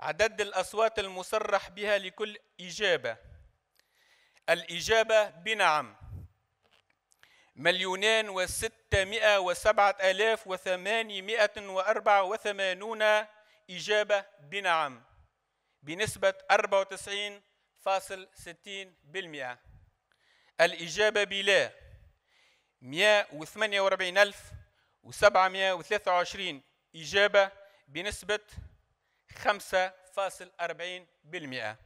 عدد الأصوات المصرح بها لكل إجابة الإجابة بنعم مليونان وستمائة وسبعة آلاف وثمانمائة وأربعة وثمانون إجابة بنعم بنسبة أربعة وتسعين فاصل ستين بالمئة الإجابة بلا مئة وثمانية وأربعين ألف وسبعمائة وثلاثة وعشرين إجابة بنسبة 5.40%